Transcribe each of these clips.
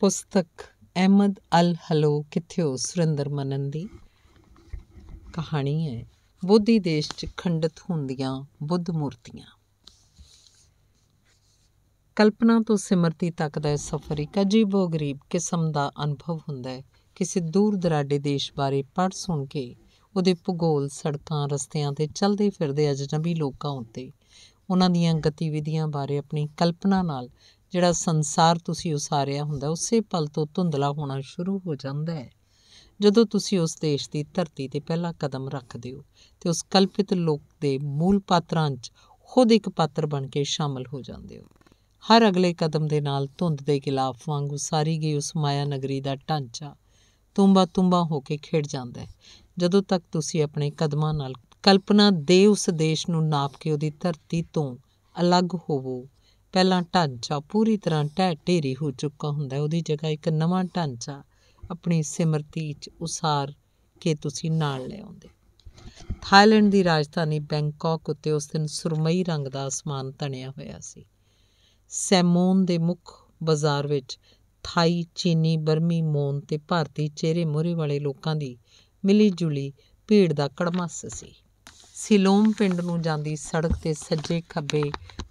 ਪੁਸਤਕ ਅਹਿਮਦ ਅਲ ਹਲੋ ਕਿਥਿਓ ਸੁਰਿੰਦਰ ਮਨਨ ਦੀ ਕਹਾਣੀ ਹੈ ਬੋਧੀ ਦੇਸ਼ 'ਚ ਖੰਡਿਤ ਹੁੰਦੀਆਂ ਬੁੱਧ ਮੂਰਤੀਆਂ ਕਲਪਨਾ ਤੋਂ ਸਿਮਰਤੀ ਤੱਕ ਦਾ ਸਫ਼ਰ ਇੱਕ ਅਜੀਬੋ-ਗਰੀਬ ਕਿਸਮ ਦਾ ਅਨੁਭਵ ਹੁੰਦਾ ਹੈ ਕਿਸੇ ਦੂਰ ਦਰਾਡੇ ਦੇਸ਼ ਬਾਰੇ ਪੜ੍ਹ ਸੁਣ ਕੇ ਉਹਦੇ ਭੂਗੋਲ ਸੜਕਾਂ ਰਸਤਿਆਂ ਤੇ ਚਲਦੇ ਫਿਰਦੇ ਅਜਨਬੀ ਲੋਕਾਂ ਉੱਤੇ ਉਹਨਾਂ ਦੀਆਂ ਗਤੀਵਿਧੀਆਂ ਬਾਰੇ ਆਪਣੀ ਕਲਪਨਾ ਨਾਲ ਜਿਹੜਾ ਸੰਸਾਰ ਤੁਸੀਂ ਉਸਾਰਿਆ ਹੁੰਦਾ ਉਸੇ ਪਲ ਤੋਂ ਧੁੰਦਲਾ ਹੋਣਾ ਸ਼ੁਰੂ ਹੋ ਜਾਂਦਾ ਹੈ ਜਦੋਂ ਤੁਸੀਂ ਉਸ ਦੇਸ਼ ਦੀ ਧਰਤੀ ਤੇ ਪਹਿਲਾ ਕਦਮ ਰੱਖਦੇ ਹੋ ਤੇ ਉਸ ਕਲਪਿਤ ਲੋਕ ਦੇ ਮੂਲ ਪਾਤਰਾਂ 'ਚ ਖੁਦ ਇੱਕ ਪਾਤਰ ਬਣ ਕੇ ਸ਼ਾਮਲ ਹੋ ਜਾਂਦੇ ਹੋ ਹਰ ਅਗਲੇ ਕਦਮ ਦੇ ਨਾਲ ਧੁੰਦ ਦੇ ਖਿਲਾਫ ਵਾਂਗੂ ਸਾਰੀ ਗਈ ਉਸ ਮਾਇਆ ਨਗਰੀ ਦਾ ਢਾਂਚਾ ਤੁੰਬਾ ਤੁੰਬਾ ਹੋ ਕੇ ਖਿੜ ਜਾਂਦਾ ਹੈ ਜਦੋਂ ਤੱਕ ਤੁਸੀਂ ਆਪਣੇ ਕਦਮਾਂ ਨਾਲ ਕਲਪਨਾ ਦੇ ਉਸ ਦੇਸ਼ ਨੂੰ ਨਾਪ ਕੇ ਉਹਦੀ ਧਰਤੀ ਤੋਂ ਅਲੱਗ ਹੋਵੋ ਪਹਿਲਾਂ ਢਾਂਚਾ ਪੂਰੀ ਤਰ੍ਹਾਂ ਢਹਿ ਢੇਰੀ ਹੋ ਚੁੱਕਾ ਹੁੰਦਾ ਉਹਦੀ ਜਗ੍ਹਾ ਇੱਕ ਨਵਾਂ ਢਾਂਚਾ ਆਪਣੀ ਸਿਮਰਤੀ 'ਚ ਉਸਾਰ ਕੇ ਤੁਸੀਂ ਨਾਲ ਲੈ ਆਉਂਦੇ ਥਾਈਲੈਂਡ ਦੀ ਰਾਜਧਾਨੀ ਬੈਂਕਾਕ ਉੱਤੇ ਉਸ ਦਿਨ ਸੁਰਮਈ ਰੰਗ ਦਾ ਅਸਮਾਨ ਤਣਿਆ ਹੋਇਆ ਸੀ ਸੈਮੋਨ ਦੇ ਮੁੱਖ ਬਾਜ਼ਾਰ ਵਿੱਚ ਥਾਈ ਚੀਨੀ ਬਰਮੀ ਮੋਨ ਤੇ ਭਾਰਤੀ ਚਿਹਰੇ ਮੋਰੇ ਵਾਲੇ ਲੋਕਾਂ ਦੀ ਮਿਲੀ ਜੁਲੀ ਭੀੜ ਦਾ ਕੜਮਸ ਸੀ ਸਿਲੋਮ ਪਿੰਡ ਨੂੰ ਜਾਂਦੀ ਸੜਕ ਤੇ ਸੱਜੇ ਖੱਬੇ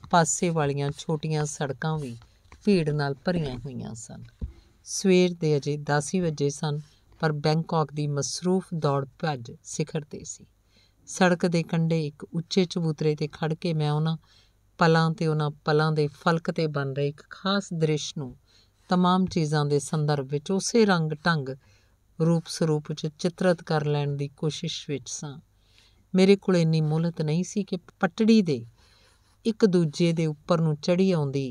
ਪਾਸੇ ਵਾਲੀਆਂ ਛੋਟੀਆਂ ਸੜਕਾਂ ਵੀ ਭੀੜ ਨਾਲ ਭਰੀਆਂ ਹੋਈਆਂ ਸਨ ਸਵੇਰ ਦੇ ਅਜੇ 10 ਵਜੇ ਸਨ ਪਰ ਬੈਂਕਾਕ ਦੀ ਮਸਰੂਫ ਦੌੜ ਭੱਜ ਸਿਖਰ ਤੇ ਸੀ ਸੜਕ ਦੇ ਕੰਢੇ ਇੱਕ ਉੱਚੇ ਚਬੂਤਰੇ ਤੇ ਖੜ ਕੇ ਮੈਂ ਉਹਨਾਂ ਪਲਾਂ ਤੇ ਉਹਨਾਂ ਪਲਾਂ ਦੇ ਫਲਕ ਤੇ ਬਣ ਰਹੇ ਇੱਕ ਖਾਸ ਦ੍ਰਿਸ਼ ਨੂੰ तमाम ਚੀਜ਼ਾਂ ਦੇ ਸੰਦਰਭ ਵਿੱਚ ਉਸੇ ਰੰਗ ਢੰਗ ਰੂਪ ਸਰੂਪ ਵਿੱਚ ਚਿੱਤਰਤ ਕਰ ਲੈਣ ਦੀ ਕੋਸ਼ਿਸ਼ ਵਿੱਚ ਸਾਂ ਮੇਰੇ ਕੋਲ ਇੰਨੀ ਮੁਹਲਤ ਨਹੀਂ ਸੀ ਕਿ ਪਟੜੀ ਦੇ ਇੱਕ ਦੂਜੇ ਦੇ ਉੱਪਰ ਨੂੰ ਚੜੀ ਆਉਂਦੀ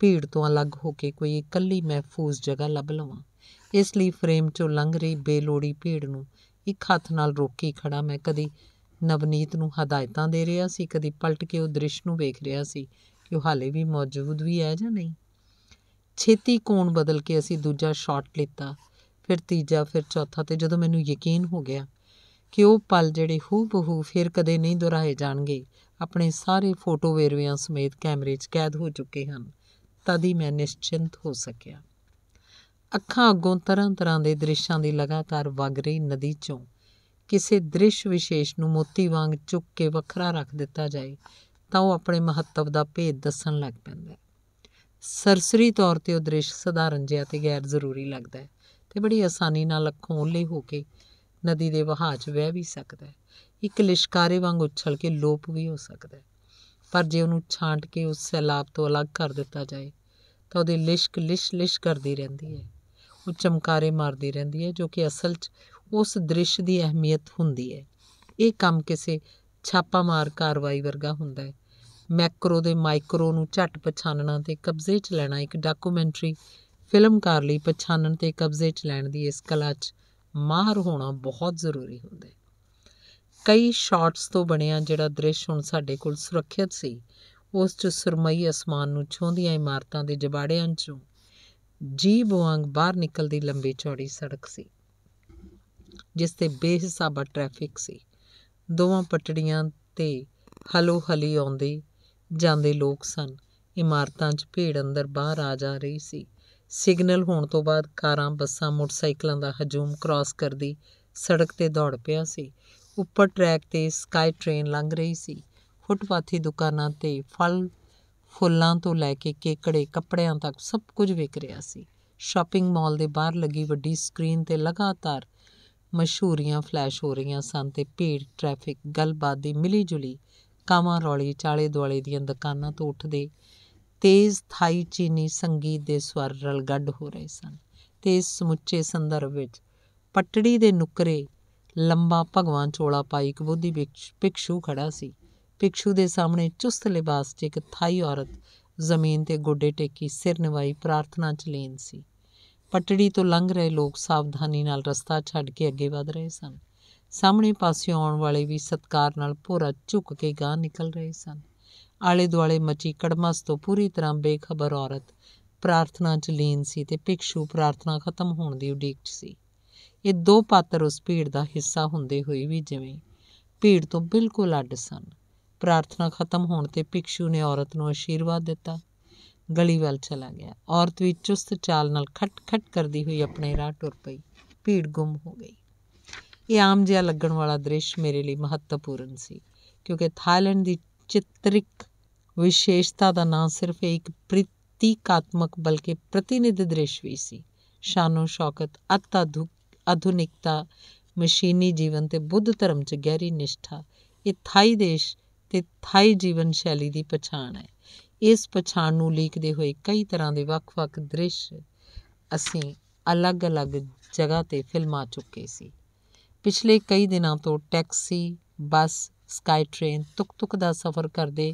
ਭੀੜ ਤੋਂ ਅਲੱਗ ਹੋ ਕੇ ਕੋਈ ਇਕੱਲੀ ਮਹਿਫੂਜ਼ ਜਗ੍ਹਾ ਲੱਭ ਲਵਾਂ ਇਸ ਲਈ ਫਰੇਮ 'ਚੋਂ ਲੰਘ ਰਹੀ ਬੇਲੋੜੀ ਭੀੜ ਨੂੰ ਇੱਕ ਹੱਥ ਨਾਲ ਰੋਕੀ ਖੜਾ ਮੈਂ ਕਦੀ ਨਵਨੀਤ ਨੂੰ ਹਦਾਇਤਾਂ ਦੇ ਰਿਹਾ ਸੀ ਕਦੀ ਪਲਟ ਕੇ ਉਹ ਦ੍ਰਿਸ਼ ਨੂੰ ਵੇਖ ਰਿਹਾ ਸੀ ਕਿ ਉਹ ਹਾਲੇ ਵੀ ਮੌਜੂਦ ਵੀ ਹੈ ਜਾਂ ਨਹੀਂ ਛੇਤੀ ਕੋਣ ਬਦਲ ਕੇ ਅਸੀਂ ਦੂਜਾ ਸ਼ਾਟ ਲਿੱਤਾ ਫਿਰ ਤੀਜਾ ਫਿਰ ਚੌਥਾ ਤੇ ਜਦੋਂ ਮੈਨੂੰ ਯਕੀਨ ਹੋ ਗਿਆ ਕਿ ਉਹ ਪਲ ਜਿਹੜੇ ਹੂ ਬਹੂ ਫਿਰ ਕਦੇ ਨਹੀਂ ਦੁਹਰਾਏ ਜਾਣਗੇ ਆਪਣੇ ਸਾਰੇ ਫੋਟੋ ਵੇਰਵਿਆਂ ਸਮੇਤ ਕੈਮਰੇ 'ਚ ਕੈਦ ਹੋ ਚੁੱਕੇ ਹਨ ਤਦ ਹੀ ਮੈਂ ਨਿਸ਼ਚਿੰਤ ਹੋ ਸਕਿਆ ਅੱਖਾਂ ਅੱਗੋਂ ਤਰ੍ਹਾਂ-ਤਰ੍ਹਾਂ ਦੇ ਦ੍ਰਿਸ਼ਾਂ ਦੀ ਲਗਾਤਾਰ ਵਗ ਰਹੀ ਨਦੀ 'ਚੋਂ ਕਿਸੇ ਦ੍ਰਿਸ਼ ਵਿਸ਼ੇਸ਼ ਨੂੰ ਮੋਤੀ ਵਾਂਗ ਚੁੱਕ ਕੇ ਵੱਖਰਾ ਰੱਖ ਦਿੱਤਾ ਜਾਏ ਤਾਂ ਉਹ ਆਪਣੇ ਮਹੱਤਵ ਦਾ ਭੇਦ ਦੱਸਣ ਲੱਗ ਪੈਂਦਾ ਹੈ ਸਰਸਰੀ ਤੌਰ ਤੇ ਉਹ ਦ੍ਰਿਸ਼ ਸਧਾਰਨ ਜਿਹਾ ਤੇ ਗੈਰ ਜ਼ਰੂਰੀ ਲੱਗਦਾ ਹੈ ਤੇ ਬੜੀ ਆਸਾਨੀ ਨਾਲ ਅੱਖੋਂ ਓਲੇ ਹੋ ਕੇ ਨਦੀ ਦੇ ਵਹਾਅ 'ਚ ਵਹਿ ਵੀ ਸਕਦਾ ਹੈ ਇੱਕ ਲਿਸ਼ਕਾਰੇ ਵਾਂਗ ਉਛਲ ਕੇ ਲੋਪ ਵੀ ਹੋ ਸਕਦਾ ਹੈ ਪਰ ਜੇ ਉਹਨੂੰ ਛਾਂਟ ਕੇ ਉਸ ਸੈਲਾਬ ਤੋਂ ਅਲੱਗ ਕਰ ਦਿੱਤਾ ਜਾਏ ਤਾਂ ਉਹਦੀ ਲਿਸ਼ਕ ਲਿਸ਼ ਲਿਸ਼ ਕਰਦੀ ਰਹਿੰਦੀ ਹੈ ਉਹ ਚਮਕਾਰੇ ਮਾਰਦੀ ਰਹਿੰਦੀ ਹੈ ਜੋ ਕਿ ਅਸਲ 'ਚ ਉਸ ਦ੍ਰਿਸ਼ ਦੀ ਅਹਿਮੀਅਤ ਹੁੰਦੀ ਹੈ ਇਹ ਕੰਮ ਕਿਸੇ ਛਾਪਾ ਮਾਰ ਕਾਰਵਾਈ ਵਰਗਾ ਹੁੰਦਾ ਹੈ ਮੈਕਰੋ ਦੇ ਮਾਈਕਰੋ ਨੂੰ ਝਟ ਪਛਾਨਣਾ ਤੇ ਕਬਜ਼ੇ 'ਚ ਲੈਣਾ ਇੱਕ ਡਾਕੂਮੈਂਟਰੀ ਫਿਲਮਕਾਰ ਲਈ ਪਛਾਨਣ ਤੇ ਕਬਜ਼ੇ 'ਚ ਲੈਣ ਦੀ ਇਸ ਕਲਾ 'ਚ ਮਾਹਰ ਹੋਣਾ ਬਹੁਤ ਜ਼ਰੂਰੀ ਹੁੰਦਾ ਹੈ ਕਈ ਸ਼ਾਟਸ ਤੋਂ ਬਣਿਆ ਜਿਹੜਾ ਦ੍ਰਿਸ਼ ਹੁਣ ਸਾਡੇ ਕੋਲ ਸੁਰੱਖਿਅਤ ਸੀ ਉਸ 'ਚ ਸਰਮਈ ਅਸਮਾਨ ਨੂੰ ਛੋਂਦੀਆਂ ਇਮਾਰਤਾਂ ਦੇ ਜਬਾੜਿਆਂ 'ਚੋਂ ਜੀਵ ਵਾਂਗ ਬਾਹਰ ਨਿਕਲਦੀ ਲੰਬੀ ਚੌੜੀ ਸੜਕ ਸੀ ਜਿਸ ਤੇ ਬੇਹਿਸਾਬਾ ਟ੍ਰੈਫਿਕ ਸੀ ਦੋਵਾਂ ਪਟੜੀਆਂ ਤੇ ਹਲੋ ਹਲੀ ਆਉਂਦੇ ਜਾਂਦੇ ਲੋਕ ਸਨ ਇਮਾਰਤਾਂ 'ਚ ਭੀੜ ਅੰਦਰ ਬਾਹਰ ਆ ਜਾ ਰਹੀ ਸੀ ਸਿਗਨਲ ਹੋਣ ਤੋਂ ਬਾਅਦ ਕਾਰਾਂ ਬੱਸਾਂ ਮੋਟਰਸਾਈਕਲਾਂ ਦਾ ਹਜੂਮ ਕ੍ਰਾਸ ਕਰਦੀ ਸੜਕ ਤੇ ਦੌੜ ਪਿਆ ਸੀ ਉੱਪਰ ਟਰੈਕ ਤੇ ਸਕਾਈ ਟ੍ਰੇਨ ਲੰਘ ਰਹੀ ਸੀ ਫੁੱਟਪਾਥੀ ਦੁਕਾਨਾਂ ਤੇ ਫਲ ਫੁੱਲਾਂ ਤੋਂ ਲੈ ਕੇ ਕੇਕੜੇ ਕੱਪੜਿਆਂ ਤੱਕ ਸਭ ਕੁਝ ਵਿਕ ਰਿਹਾ ਸੀ ਸ਼ਾਪਿੰਗ ਮਾਲ ਦੇ ਬਾਹਰ ਲੱਗੀ ਵੱਡੀ ਸਕਰੀਨ ਤੇ ਲਗਾਤਾਰ ਮਸ਼ਹੂਰੀਆਂ ਫਲੈਸ਼ ਹੋ ਰਹੀਆਂ ਸਨ ਤੇ ਭੀੜ ਟ੍ਰੈਫਿਕ ਗੱਲਬਾਤ ਦੀ ਮਿਲੀ ਜੁਲੀ ਕਾਵਾਂ ਰੌਲੀ ਚਾਲੇ ਦੁਆਲੇ ਦੀਆਂ ਦੁਕਾਨਾਂ ਤੋਂ ਉੱਠਦੇ ਤੇਜ਼ ਥਾਈ ਚੀਨੀ ਸੰਗੀਤ ਦੇ ਸਵਰ ਰਲਗੱਡ ਹੋ ਰਹੇ ਸਨ ਤੇ ਇਸ ਸਮੁੱਚੇ ਸੰਦਰਭ ਵਿੱਚ ਪਟੜੀ ਦੇ ਨੁਕਰੇ ਲੰਬਾ ਭਗਵਾਨ ਚੋਲਾ ਪਾਈ ਇੱਕ ਭਿਕਸ਼ੂ ਖੜਾ ਸੀ ਭਿਕਸ਼ੂ ਦੇ ਸਾਹਮਣੇ ਚੁਸਤ ਲਿਬਾਸ 'ਚ ਇੱਕ ਥਾਈ ਔਰਤ ਜ਼ਮੀਨ ਤੇ ਗੋਡੇ ਟੇਕੀ ਸਿਰ ਨਵਾਈ ਪ੍ਰਾਰਥਨਾ 'ਚ ਲੀਨ ਸੀ ਪਟੜੀ ਤੋਂ ਲੰਘ ਰਹੇ ਲੋਕ ਸਾਵਧਾਨੀ ਨਾਲ ਰਸਤਾ ਛੱਡ ਕੇ ਅੱਗੇ ਵਧ ਰਹੇ ਸਨ ਸਾਹਮਣੇ ਪਾਸੇ ਆਉਣ ਵਾਲੇ ਵੀ ਸਤਕਾਰ ਨਾਲ ਪੂਰਾ ਝੁੱਕ ਕੇ ਗਾਂ ਨਿਕਲ ਰਹੇ ਸਨ ਆਲੇ ਦੁਆਲੇ ਮਚੀ ਕੜਮਸ ਤੋਂ ਪੂਰੀ ਤਰ੍ਹਾਂ ਬੇਖਬਰ ਔਰਤ ਪ੍ਰਾਰਥਨਾ 'ਚ ਲੀਨ ਸੀ ਤੇ ਭਿਕਸ਼ੂ ਪ੍ਰਾਰਥਨਾ ਖਤਮ ਹੋਣ ਦੀ ਉਡੀਕ 'ਚ ਸੀ ਇਹ ਦੋ ਪਾਤਰ ਉਸ ਭੀੜ ਦਾ ਹਿੱਸਾ ਹੁੰਦੇ ਹੋਏ ਵੀ ਜਿਵੇਂ ਭੀੜ ਤੋਂ ਬਿਲਕੁਲ ਅੱਡ ਸਨ ਪ੍ਰਾਰਥਨਾ ਖਤਮ ਹੋਣ ਤੇ ਭਿਕਸ਼ੂ ਨੇ ਔਰਤ ਨੂੰ ਅਸ਼ੀਰਵਾਦ ਦਿੱਤਾ ਗਲੀ ਵੱਲ ਚਲਾ ਗਿਆ ਔਰਤ ਵੀ ਚੁਸਤ ਚਾਲ ਨਾਲ ਖਟ-ਖਟ ਕਰਦੀ ਹੋਈ ਆਪਣੇ ਰਾਹ ਟੁਰ ਪਈ ਭੀੜ ਗੁੰਮ ਹੋ ਗਈ ਇਹ ਆਮ ਜਿਹਾ ਲੱਗਣ ਵਾਲਾ ਦ੍ਰਿਸ਼ ਮੇਰੇ ਲਈ ਮਹੱਤਵਪੂਰਨ ਸੀ ਕਿਉਂਕਿ ਥਾਈਲੈਂਡ ਦੀ ਚਿੱਤਰਿਕ ਵਿਸ਼ੇਸ਼ਤਾ ਦਾ ਨਾਂ ਸਿਰਫ ਇੱਕ ਪ੍ਰਤੀਕਾਤਮਕ ਬਲਕਿ ਪ੍ਰਤੀਨਿਧ ਦ੍ਰਿਸ਼ ਵੀ ਸੀ ਸ਼ਾਨੋ ਸ਼ੌਕਤ ਅਤਿ ਆਧੁਨਿਕਤਾ ਮਸ਼ੀਨੀ ਜੀਵਨ ਤੇ ਬੁੱਧ ਧਰਮ 'ਚ ਗਹਿਰੀ ਨਿਸ਼ਠਾ ਇਹ ਥਾਈ ਦੇਸ਼ ਤੇ ਥਾਈ ਜੀਵਨ ਸ਼ੈਲੀ ਦੀ ਪਛਾਣ ਹੈ ਇਸ ਪਛਾਣ ਨੂੰ ਲੀਕਦੇ ਹੋਏ ਕਈ ਤਰ੍ਹਾਂ ਦੇ ਵੱਖ-ਵੱਖ ਦ੍ਰਿਸ਼ ਅਸੀਂ ਅਲੱਗ-ਅਲੱਗ ਜਗ੍ਹਾ ਤੇ ਫਿਲਮਾ ਚੁੱਕੇ ਸੀ ਪਿਛਲੇ ਕਈ ਦਿਨਾਂ ਤੋਂ taxi bus sky train tuk tuk ਦਾ ਸਫ਼ਰ ਕਰਦੇ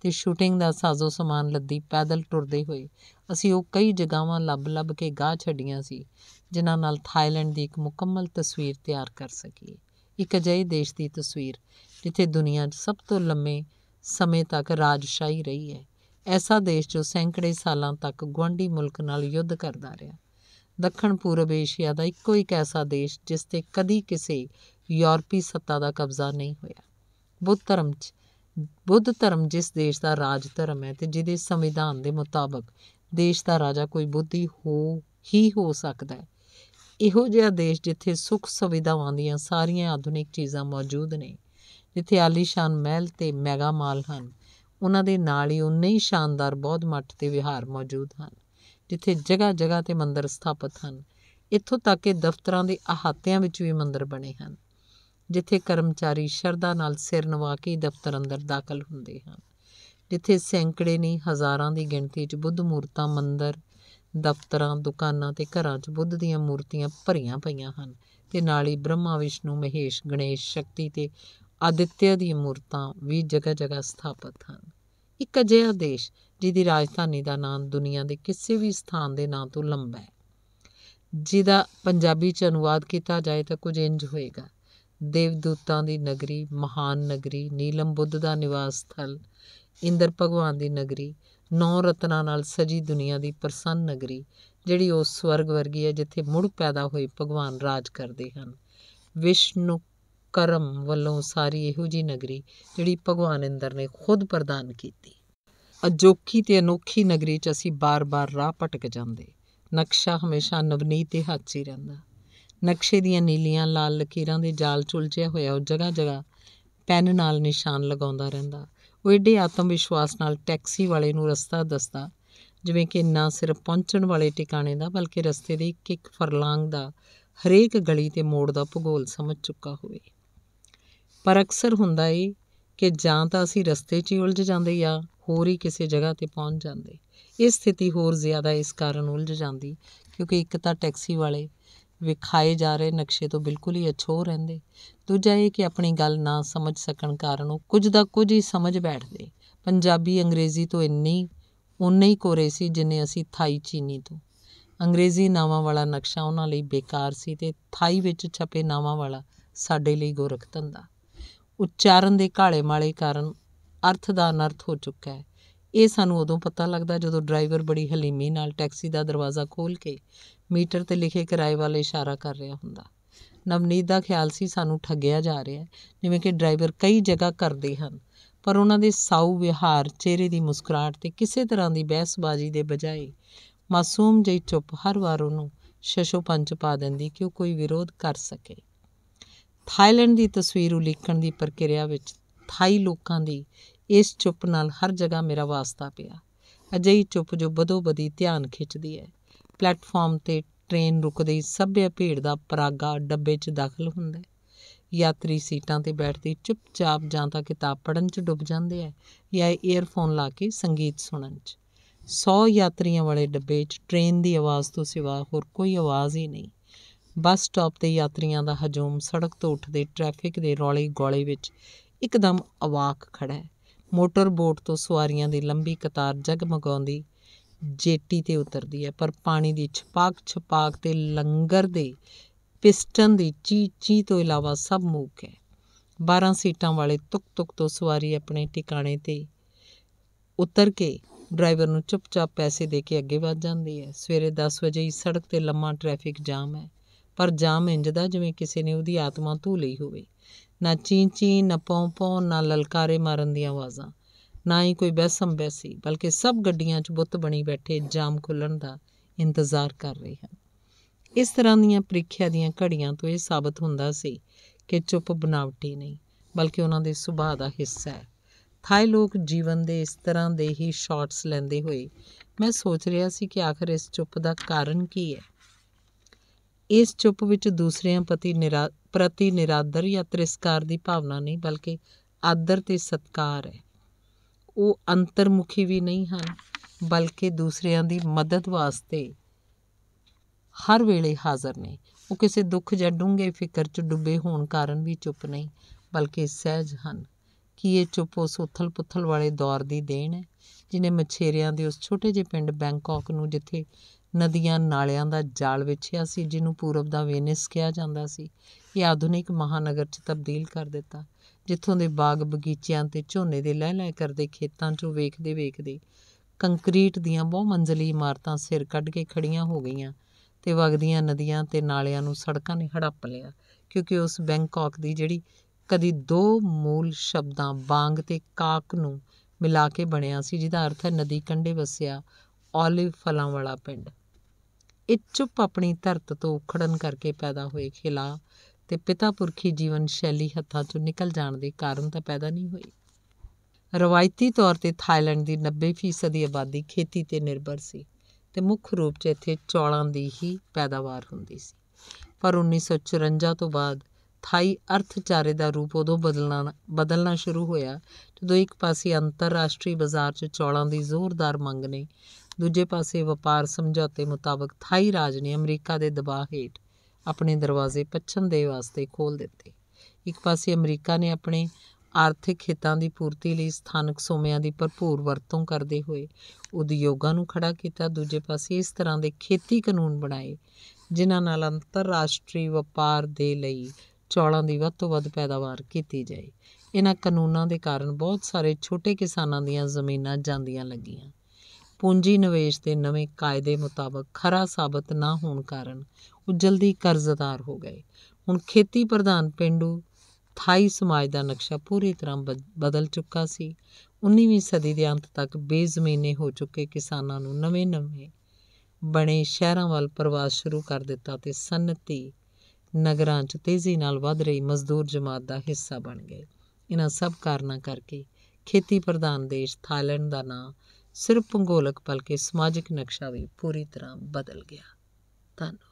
ਤੇ ਸ਼ੂਟਿੰਗ ਦਾ ਸਾਜ਼ੋ ਸਮਾਨ ਲੱਦੀ ਪੈਦਲ ਟੁਰਦੇ ਹੋਏ ਅਸੀਂ ਉਹ ਕਈ ਜਗਾਵਾਂ ਲੱਭ-ਲੱਭ ਕੇ ਗਾਹ ਛੱਡੀਆਂ ਸੀ ਜਿਨ੍ਹਾਂ ਨਾਲ ਥਾਈਲੈਂਡ ਦੀ ਇੱਕ ਮੁਕੰਮਲ ਤਸਵੀਰ ਤਿਆਰ ਕਰ ਸਕੀਏ ਇੱਕ ਅਜਿਹੇ ਦੇਸ਼ ਦੀ ਤਸਵੀਰ ਜਿੱਥੇ ਦੁਨੀਆ 'ਚ ਸਭ ਤੋਂ ਲੰਮੇ ਸਮੇਂ ਤੱਕ ਰਾਜਸ਼ਾਹੀ ਰਹੀ ਹੈ ਐਸਾ ਦੇਸ਼ ਜੋ ਸੈਂਕੜੇ ਸਾਲਾਂ ਤੱਕ ਗਵਾਂਢੀ ਮੁਲਕ ਨਾਲ ਯੁੱਧ ਕਰਦਾ ਰਿਹਾ ਦੱਖਣ ਪੂਰਬ ਏਸ਼ੀਆ ਦਾ ਇੱਕੋ ਇੱਕ ਐਸਾ ਦੇਸ਼ ਜਿਸ ਤੇ ਕਦੀ ਕਿਸੇ ਯੂਰਪੀ ਸੱਤਾ ਦਾ ਕਬਜ਼ਾ ਨਹੀਂ ਹੋਇਆ ਬੁੱਧ ਧਰਮ 'ਚ ਬੁੱਧ ਧਰਮ ਜਿਸ ਦੇਸ਼ ਦਾ ਰਾਜ ਧਰਮ ਹੈ ਤੇ ਜਿਹਦੇ ਸੰਵਿਧਾਨ ਦੇ ਮੁਤਾਬਕ ਦੇਸ਼ ਦਾ ਰਾਜਾ ਕੋਈ ਬੁੱਧੀ ਹੋ ਹੀ ਹੋ ਸਕਦਾ ਹੈ ਇਹੋ ਜਿਹਾ ਦੇਸ਼ ਜਿੱਥੇ ਸੁੱਖ ਸੁਵਿਧਾਵਾਂ ਦੀਆਂ ਸਾਰੀਆਂ ਆਧੁਨਿਕ ਚੀਜ਼ਾਂ ਮੌਜੂਦ ਨੇ ਜਿੱਥੇ ਆਲੀਸ਼ਾਨ ਮਹਿਲ ਤੇ ਮੈਗਾ ਮਾਲ ਹਨ ਉਹਨਾਂ ਦੇ ਨਾਲ ਹੀ ਉਨੇ ਹੀ ਸ਼ਾਨਦਾਰ ਬੌਧ ਮੱਠ ਤੇ ਵਿਹਾਰ ਮੌਜੂਦ ਹਨ ਜਿੱਥੇ ਜਗ੍ਹਾ ਜਗ੍ਹਾ ਤੇ ਮੰਦਰ ਸਥਾਪਿਤ ਹਨ ਇੱਥੋਂ ਤੱਕ ਕਿ ਦਫ਼ਤਰਾਂ ਦੇ ਅਹਾਤਿਆਂ ਵਿੱਚ ਵੀ ਮੰਦਰ ਬਣੇ ਹਨ ਜਿੱਥੇ ਕਰਮਚਾਰੀ ਸ਼ਰਧਾ ਨਾਲ ਸਿਰ ਨਵਾ ਕੇ ਦਫ਼ਤਰ ਅੰਦਰ ਦਾਖਲ ਹੁੰਦੇ ਹਨ ਜਿੱਥੇ ਸੈਂਕੜੇ ਨਹੀਂ ਹਜ਼ਾਰਾਂ ਦੀ ਗਿਣਤੀ 'ਚ ਬੁੱਧ ਮੂਰਤਾਂ ਮੰਦਰ ਦਫ਼ਤਰਾਂ ਦੁਕਾਨਾਂ ਤੇ ਘਰਾਂ 'ਚ ਬੁੱਧ ਦੀਆਂ ਮੂਰਤੀਆਂ ਭਰੀਆਂ ਪਈਆਂ ਹਨ ਤੇ ਨਾਲ ਹੀ ਬ੍ਰਹਮਾ ਵਿਸ਼ਨੂੰ ਮਹੇਸ਼ ਗਣੇਸ਼ ਸ਼ਕਤੀ ਤੇ ਆਦਿੱਤਯ ਦੀਆਂ ਮੂਰਤਾਂ ਵੀ ਜਗ੍ਹਾ ਜਗ੍ਹਾ ਸਥਾਪਿਤ ਹਨ ਇੱਕ ਅਜਿਹਾ ਦੇਸ਼ ਜਿਹਦੀ ਰਾਜਧਾਨੀ ਦਾ ਨਾਮ ਦੁਨੀਆ ਦੇ ਕਿਸੇ ਵੀ ਸਥਾਨ ਦੇ ਨਾਂ ਤੋਂ ਲੰਬਾ ਹੈ ਜਿਹਦਾ ਪੰਜਾਬੀ 'ਚ ਅਨੁਵਾਦ ਕੀਤਾ ਜਾਏ ਤਾਂ ਕੁਝ ਇੰਜ ਹੋਏਗਾ ਦੇਵਦੂਤਾਂ ਦੀ ਨਗਰੀ ਮਹਾਨ ਨਗਰੀ ਨੀਲਮ ਬੁੱਧ ਦਾ ਨਿਵਾਸ ਸਥਲ ਇੰਦਰ ਭਗਵਾਨ ਦੀ ਨਗਰੀ ਨੌ ਰਤਨਾਂ ਨਾਲ ਸਜੀ ਦੁਨੀਆ ਦੀ ਪ੍ਰਸੰਨ ਨਗਰੀ ਜਿਹੜੀ ਉਸ ਸਵਰਗ ਵਰਗੀ ਹੈ ਜਿੱਥੇ ਮੁੜ ਪੈਦਾ ਹੋਏ ਭਗਵਾਨ ਰਾਜ ਕਰਦੇ ਹਨ ਵਿਸ਼ਨੂੰ ਕਰਮ ਵੱਲੋਂ ਸਾਰੀ ਇਹੋ ਜੀ ਨਗਰੀ ਜਿਹੜੀ ਭਗਵਾਨ ਇੰਦਰ ਨੇ ਖੁਦ ਪ੍ਰਦਾਨ ਕੀਤੀ ਅਜੋਕੀ ਤੇ ਅਨੋਖੀ ਨਗਰੀ 'ਚ ਅਸੀਂ ਬਾਰ-ਬਾਰ ਰਾਹ ਭਟਕ ਜਾਂਦੇ ਨਕਸ਼ਾ ਹਮੇਸ਼ਾ ਨਵਨੀਤ ਤੇ ਹੱਥ 'ਚ ਹੀ ਰਹਿੰਦਾ ਨਕਸ਼ੇ ਦੀਆਂ ਨੀਲੀਆਂ ਲਾਲ ਲਕੀਰਾਂ ਦੇ ਜਾਲ ਚੁਲਝਿਆ ਹੋਇਆ ਉਹ ਜਗ੍ਹਾ ਜਗ੍ਹਾ ਪੈਨ ਨਾਲ ਨਿਸ਼ਾਨ ਲਗਾਉਂਦਾ ਰਹਿੰਦਾ ਉਹ ਏਡੇ ਆਤਮ ਵਿਸ਼ਵਾਸ ਨਾਲ ਟੈਕਸੀ ਵਾਲੇ ਨੂੰ ਰਸਤਾ ਦੱਸਦਾ ਜਿਵੇਂ ਕਿ ਨਾ ਸਿਰਫ ਪਹੁੰਚਣ ਵਾਲੇ ਟਿਕਾਣੇ ਦਾ ਬਲਕਿ ਰਸਤੇ ਦੇ ਇੱਕ ਇੱਕ ਫਰਲਾਂਗ ਦਾ ਹਰੇਕ ਗਲੀ ਤੇ ਮੋੜ ਦਾ ਭੂਗੋਲ ਸਮਝ ਚੁੱਕਾ ਹੋਵੇ ਪਰ ਅਕਸਰ ਹੁੰਦਾ ਏ ਕਿ ਜਾਂ ਤਾਂ ਅਸੀਂ ਰਸਤੇ 'ਚ ਹੀ ਉਲਝ ਜਾਂਦੇ ਜਾਂ ਹੋਰ ਹੀ ਕਿਸੇ ਜਗ੍ਹਾ ਤੇ ਪਹੁੰਚ ਜਾਂਦੇ ਇਹ ਸਥਿਤੀ ਹੋਰ ਜ਼ਿਆਦਾ ਇਸ ਕਾਰਨ ਉਲਝ ਜਾਂਦੀ ਕਿਉਂਕਿ ਇੱਕ ਤਾਂ ਟੈਕਸੀ ਵਾਲੇ ਵਿਖਾਏ ਜਾ ਰਹੇ ਨਕਸ਼ੇ ਤੋਂ ਬਿਲਕੁਲ ਹੀ ਅਛੋਹ ਰਹਿੰਦੇ ਦੂਜਾ ਇਹ ਕਿ ਆਪਣੀ ਗੱਲ ਨਾ ਸਮਝ ਸਕਣ ਕਾਰਨ ਉਹ ਕੁਝ ਦਾ ਕੁਝ ਹੀ ਸਮਝ ਬੈਠਦੇ ਪੰਜਾਬੀ ਅੰਗਰੇਜ਼ੀ ਤੋਂ ਇੰਨੀ ਉਨੇ ਹੀ ਕੋਰੇ ਸੀ ਜਿੰਨੇ ਅਸੀਂ ਥਾਈ ਚੀਨੀ ਤੋਂ ਅੰਗਰੇਜ਼ੀ ਨਾਵਾਂ ਵਾਲਾ ਨਕਸ਼ਾ ਉਹਨਾਂ ਲਈ ਬੇਕਾਰ ਸੀ ਤੇ ਥਾਈ ਵਿੱਚ ਛਪੇ ਨਾਵਾਂ ਵਾਲਾ ਸਾਡੇ ਲਈ ਗੋਰਖ ਧੰਦਾ ਉਚਾਰਨ ਦੇ ਘਾਲੇ ਮਾਲੇ ਕਾਰਨ ਅਰਥ ਦਾ ਅਨਰਥ ਹੋ ਚੁੱਕਾ ਹੈ ਇਹ ਸਾਨੂੰ ਉਦੋਂ ਪਤਾ ਲੱਗਦਾ ਜਦੋਂ ਡਰਾਈਵਰ ਬੜੀ ਹਲੀਮੀ ਨਾਲ ਟੈਕਸੀ ਦਾ ਦਰਵਾਜ਼ਾ ਖੋਲ ਕੇ ਮੀਟਰ ਤੇ ਲਿਖੇ ਕਿਰਾਏ ਵਾਲੇ ਇਸ਼ਾਰਾ ਕਰ ਰਿਹਾ ਹੁੰਦਾ ਨਵਨੀਤ ਦਾ ਖਿਆਲ ਸੀ ਸਾਨੂੰ ਠੱਗਿਆ ਜਾ ਰਿਹਾ ਹੈ ਜਿਵੇਂ ਕਿ ਡਰਾਈਵਰ ਕਈ ਜਗ੍ਹਾ ਕਰਦੇ ਹਨ ਪਰ ਉਹਨਾਂ ਦੇ ਸਾਊ ਵਿਹਾਰ ਚਿਹਰੇ ਦੀ ਮੁਸਕਰਾਹਟ ਤੇ ਕਿਸੇ ਤਰ੍ਹਾਂ ਦੀ ਬਹਿਸਬਾਜ਼ੀ ਦੇ ਬਜਾਏ ਮਾਸੂਮ ਜਿਹੀ ਚੁੱਪ ਹਰ ਵਾਰ ਉਹਨੂੰ ਪੰਚ ਪਾ ਦਿੰਦੀ ਕਿ ਉਹ ਕੋਈ ਵਿਰੋਧ ਕਰ ਸਕੇ ਥਾਈਲੈਂਡ ਦੀ ਤਸਵੀਰ ਉਲੀਕਣ ਦੀ ਪ੍ਰਕਿਰਿਆ ਵਿੱਚ ਥਾਈ ਲੋਕਾਂ ਦੀ ਇਸ ਚੁੱਪ ਨਾਲ ਹਰ ਜਗ੍ਹਾ ਮੇਰਾ ਵਾਸਤਾ ਪਿਆ ਅਜਿਹੀ ਚੁੱਪ ਜੋ ਬਦੋ ਬਦੀ ਧਿਆਨ ਖਿੱਚਦੀ ਹੈ ਪਲੇਟਫਾਰਮ ਤੇ ਟ੍ਰੇਨ ਰੁਕਦੀ ਸਭਿਆ ਭੀੜ ਦਾ ਪਰਾਗਾ ਡੱਬੇ 'ਚ ਦਾਖਲ ਹੁੰਦਾ ਹੈ ਯਾਤਰੀ ਸੀਟਾਂ ਤੇ ਬੈਠਦੀ ਚੁੱਪਚਾਪ ਜਾਂ ਤਾਂ ਕਿਤਾਬ ਪੜਨ 'ਚ ਡੁੱਬ ਜਾਂਦੇ ਐ ਜਾਂ ਈਅਰਫੋਨ ਲਾ ਕੇ ਸੰਗੀਤ ਸੁਣਨ 'ਚ 100 ਯਾਤਰੀਆਂ ਵਾਲੇ ਡੱਬੇ 'ਚ ਟ੍ਰੇਨ ਦੀ ਆਵਾਜ਼ ਤੋਂ ਸਿਵਾ ਹੋਰ ਕੋਈ ਆਵਾਜ਼ ਹੀ ਨਹੀਂ ਬੱਸ ਸਟਾਪ ਤੇ ਯਾਤਰੀਆਂ ਦਾ ਹਜੂਮ ਸੜਕ ਤੋਂ ਉੱਠਦੇ ਟ੍ਰੈਫਿਕ ਦੇ ਰੌਲੇ ਗੋਲੇ ਵਿੱਚ ਇੱਕਦਮ ਅਵਾਕ ਖੜਾ ਹੈ ਮੋਟਰ ਬੋਟ ਤੋਂ ਸਵਾਰੀਆਂ ਦੀ ਲੰਬੀ ਕਤਾਰ ਜਗਮਗਾਉਂਦੀ ਜੇਟੀ ਤੇ ਉਤਰਦੀ ਹੈ ਪਰ ਪਾਣੀ ਦੀ ਛਪਾਕ ਛਪਾਕ ਤੇ ਲੰਗਰ ਦੇ ਪਿਸਟਨ ਦੀ ਚੀ ਚੀ ਤੋਂ ਇਲਾਵਾ ਸਭ ਮੂਕ ਹੈ 12 ਸੀਟਾਂ ਵਾਲੇ ਤੁਕ ਤੁਕ ਤੋਂ ਸਵਾਰੀ ਆਪਣੇ ਟਿਕਾਣੇ ਤੇ ਉਤਰ ਕੇ ਡਰਾਈਵਰ ਨੂੰ ਚੁੱਪਚਾਪ ਪੈਸੇ ਦੇ ਕੇ ਅੱਗੇ ਵੱਧ ਜਾਂਦੀ ਹੈ ਸਵੇਰੇ 10 ਵਜੇ ਹੀ ਸੜਕ ਤੇ ਲੰਮਾ ਟ੍ਰੈਫਿਕ ਜਾਮ ਹੈ ਪਰ ਜਾਮ ਇੰਜ ਦਾ ਜਿਵੇਂ ਕਿਸੇ ਨੇ ਉਹਦੀ ਆਤਮਾ ਧੂ ਲਈ ਹੋਵੇ ਨਾ ਚੀਂ ਚੀ ਨਾ ਪੌਂ ਪੌਂ ਨਾ ਲਲਕਾਰੇ ਮਾਰਨ ਦੀਆਂ ਆਵਾਜ਼ਾਂ ਨਾ ਹੀ ਕੋਈ ਬੈਸਮ ਬੈਸੀ ਬਲਕਿ ਸਭ ਗੱਡੀਆਂ 'ਚ ਬੁੱਤ ਬਣੀ ਬੈਠੇ ਜਾਮ ਖੁੱਲਣ ਦਾ ਇੰਤਜ਼ਾਰ ਕਰ ਰਹੇ ਹਨ ਇਸ ਤਰ੍ਹਾਂ ਦੀਆਂ ਪ੍ਰੀਖਿਆ ਦੀਆਂ ਘੜੀਆਂ ਤੋਂ ਇਹ ਸਾਬਤ ਹੁੰਦਾ ਸੀ ਕਿ ਚੁੱਪ ਬਨਾਵਟੀ ਨਹੀਂ ਬਲਕਿ ਉਹਨਾਂ ਦੇ ਸੁਭਾਅ ਦਾ ਹਿੱਸਾ ਹੈ ਥਾਈ ਲੋਕ ਜੀਵਨ ਦੇ ਇਸ ਤਰ੍ਹਾਂ ਦੇ ਹੀ ਸ਼ਾਰਟਸ ਲੈਂਦੇ ਹੋਏ ਮੈਂ ਸੋਚ ਰਿਹਾ ਸੀ ਕਿ ਆਖਰ ਇਸ ਚੁੱਪ ਦਾ ਕਾਰਨ ਕੀ ਹੈ ਇਸ ਚੁੱਪ ਵਿੱਚ ਦੂਸਰਿਆਂ ਪਤੀ ਨਿਰਾ ਪ੍ਰਤੀ ਨਿਰਾਦਰ ਜਾਂ ਤਿਰਸਕਾਰ ਦੀ ਭਾਵਨਾ ਨਹੀਂ ਬਲਕਿ ਆਦਰ ਤੇ ਸਤਕਾਰ ਹੈ ਉਹ ਅੰਤਰਮੁਖੀ ਵੀ ਨਹੀਂ ਹਨ ਬਲਕਿ ਦੂਸਰਿਆਂ ਦੀ ਮਦਦ ਵਾਸਤੇ ਹਰ ਵੇਲੇ ਹਾਜ਼ਰ ਨੇ ਉਹ ਕਿਸੇ ਦੁੱਖ ਜਾਂ ਡੂੰਘੇ ਫਿਕਰ 'ਚ ਡੁੱਬੇ ਹੋਣ ਕਾਰਨ ਵੀ ਚੁੱਪ ਨਹੀਂ ਬਲਕਿ ਸਹਿਜ ਹਨ ਕਿ ਇਹ ਚੁੱਪ ਉਸ ਉਥਲ-ਪੁਥਲ ਵਾਲੇ ਦੌਰ ਦੀ ਦੇਣ ਹੈ ਜਿਨੇ ਮਛੇਰਿਆਂ ਦੇ ਉਸ ਛੋਟੇ ਜਿਹੇ ਪਿੰਡ ਬੈਂਕਾਕ ਨੂੰ ਜਿੱਥੇ ਨਦੀਆਂ ਨਾਲਿਆਂ ਦਾ ਜਾਲ ਵਿਛਿਆ ਸੀ ਜਿਹਨੂੰ ਪੂਰਬ ਦਾ ਵੇਨਿਸ ਕਿਹਾ ਜਾਂਦਾ ਸੀ ਇਹ ਆਧੁਨਿਕ ਮਹਾਨਗਰ 'ਚ ਤਬਦੀਲ ਕਰ ਦਿੱਤਾ ਜਿੱਥੋਂ ਦੇ ਬਾਗ ਬਗੀਚਿਆਂ ਤੇ ਝੋਨੇ ਦੇ ਲਹਿ ਲਹਿ ਕਰਦੇ ਖੇਤਾਂ 'ਚੋਂ ਵੇਖਦੇ ਵੇਖਦੇ ਕੰਕਰੀਟ ਦੀਆਂ ਬਹੁ ਮੰਜ਼ਲੀ ਇਮਾਰਤਾਂ ਸਿਰ ਕੱਢ ਕੇ ਖੜੀਆਂ ਹੋ ਗਈਆਂ ਤੇ ਵਗਦੀਆਂ ਨਦੀਆਂ ਤੇ ਨਾਲਿਆਂ ਨੂੰ ਸੜਕਾਂ ਨੇ ਹੜੱਪ ਲਿਆ ਕਿਉਂਕਿ ਉਸ ਬੈਂਕਾਕ ਦੀ ਜਿਹੜੀ ਕਦੀ ਦੋ ਮੂਲ ਸ਼ਬਦਾਂ ਬਾਂਗ ਤੇ ਕਾਕ ਨੂੰ ਮਿਲਾ ਕੇ ਬਣਿਆ ਸੀ ਜਿਹਦਾ ਅਰਥ ਹੈ ਨਦੀ ਕੰਢੇ ਵਸਿਆ 올ਿਵ ਫਲਾਂ ਵਾਲਾ ਪਿੰਡ ਇਹ ਚੁੱਪ ਆਪਣੀ ਧਰਤ ਤੋਂ ਉਖੜਨ ਕਰਕੇ ਪੈਦਾ ਹੋਏ ਖਿਲਾ ਤੇ ਪਿਤਾ ਪੁਰਖੀ ਜੀਵਨ ਸ਼ੈਲੀ ਹੱਥਾਂ ਚੋਂ ਨਿਕਲ ਜਾਣ ਦੇ ਕਾਰਨ ਤਾਂ ਪੈਦਾ ਨਹੀਂ ਹੋਈ ਰਵਾਇਤੀ ਤੌਰ ਤੇ ਥਾਈਲੈਂਡ ਦੀ 90% ਦੀ ਆਬਾਦੀ ਖੇਤੀ ਤੇ ਨਿਰਭਰ ਸੀ ਤੇ ਮੁੱਖ ਰੂਪ 'ਚ ਇੱਥੇ ਚੌਲਾਂ ਦੀ ਹੀ ਪੈਦਾਵਾਰ ਹੁੰਦੀ ਸੀ ਪਰ 1954 ਤੋਂ ਬਾਅਦ ਥਾਈ ਅਰਥਚਾਰੇ ਦਾ ਰੂਪ ਉਦੋਂ ਬਦਲਣਾ ਬਦਲਣਾ ਸ਼ੁਰੂ ਹੋਇਆ ਜਦੋਂ ਇੱਕ ਪਾਸੇ ਅੰਤਰਰਾਸ਼ਟਰੀ ਬਾਜ਼ਾਰ 'ਚ ਚੌਲਾਂ ਦੀ ਜ਼ੋਰਦਾਰ ਮੰਗ ਨੇ ਦੂਜੇ ਪਾਸੇ ਵਪਾਰ ਸਮਝੌਤੇ ਮੁਤਾਬਕ ਥਾਈ ਰਾਜ ਨੇ ਅਮਰੀਕਾ ਦੇ ਦਬਾਅ ਹੇਠ ਆਪਣੇ ਦਰਵਾਜ਼ੇ ਪੱਛਮ ਦੇ ਵਾਸਤੇ ਖੋਲ ਦਿੱਤੇ ਇੱਕ ਪਾਸੇ ਅਮਰੀਕਾ ਨੇ ਆਪਣੇ ਆਰਥਿਕ ਹਿੱਤਾਂ ਦੀ ਪੂਰਤੀ ਲਈ ਸਥਾਨਕ ਸੋਮਿਆਂ ਦੀ ਭਰਪੂਰ ਵਰਤੋਂ ਕਰਦੇ ਹੋਏ ਉਦਯੋਗਾਂ ਨੂੰ ਖੜਾ ਕੀਤਾ ਦੂਜੇ ਪਾਸੇ ਇਸ ਤਰ੍ਹਾਂ ਦੇ ਖੇਤੀ ਕਾਨੂੰਨ ਬਣਾਏ ਜਿਨ੍ਹਾਂ ਨਾਲ ਅੰਤਰਰਾਸ਼ਟਰੀ ਵਪਾਰ ਦੇ ਲਈ ਚੌਲਾਂ ਦੀ ਵੱਧ ਤੋਂ ਵੱਧ ਪੈਦਾਵਾਰ ਕੀਤੀ ਜਾਏ ਇਹਨਾਂ ਕਾਨੂੰਨਾਂ ਦੇ ਕਾਰਨ ਬਹੁਤ ਸਾਰੇ ਛੋਟੇ ਕਿਸਾਨਾਂ ਦੀਆਂ ਜ਼ਮੀਨਾਂ ਜਾਂਦੀਆਂ ਲੱਗੀਆਂ ਪੂੰਜੀ ਨਿਵੇਸ਼ ਦੇ ਨਵੇਂ ਕਾਇਦੇ ਮੁਤਾਬਕ ਖਰਾ ਸਾਬਤ ਨਾ ਹੋਣ ਕਾਰਨ ਉਹ ਜਲਦੀ ਕਰਜ਼ਦਾਰ ਹੋ ਗਏ ਹੁਣ ਖੇਤੀ ਪ੍ਰਧਾਨ ਪਿੰਡੂ ਥਾਈ ਸਮਾਜ ਦਾ ਨਕਸ਼ਾ ਪੂਰੀ ਤਰ੍ਹਾਂ ਬਦਲ ਚੁੱਕਾ ਸੀ 19ਵੀਂ ਸਦੀ ਦੇ ਅੰਤ ਤੱਕ ਬੇਜ਼ਮੀਨੇ ਹੋ ਚੁੱਕੇ ਕਿਸਾਨਾਂ ਨੂੰ ਨਵੇਂ-ਨਵੇਂ ਬਣੇ ਸ਼ਹਿਰਾਂ ਵੱਲ ਪ੍ਰਵਾਸ ਸ਼ੁਰੂ ਕਰ ਦਿੱਤਾ ਤੇ ਸਨਤੀ ਨਗਰਾਂ 'ਚ ਤੇਜ਼ੀ ਨਾਲ ਵੱਧ ਰਹੀ ਮਜ਼ਦੂਰ ਜਮਾਤ ਦਾ ਹਿੱਸਾ ਬਣ ਗਏ ਇਹਨਾਂ ਸਭ ਕਾਰਨਾਂ ਕਰਕੇ ਖੇਤੀ ਪ੍ਰਧਾਨ ਦੇਸ਼ ਥਾਈਲੈਂਡ ਦਾ ਨਾਂ ਸਿਰਫ ਭੂਗੋਲਕ ਬਲਕਿ ਸਮਾਜਿਕ ਨਕਸ਼ਾ ਵੀ ਪੂਰੀ ਤਰ੍ਹਾਂ ਬਦਲ ਗਿਆ ਧੰਨਵਾਦ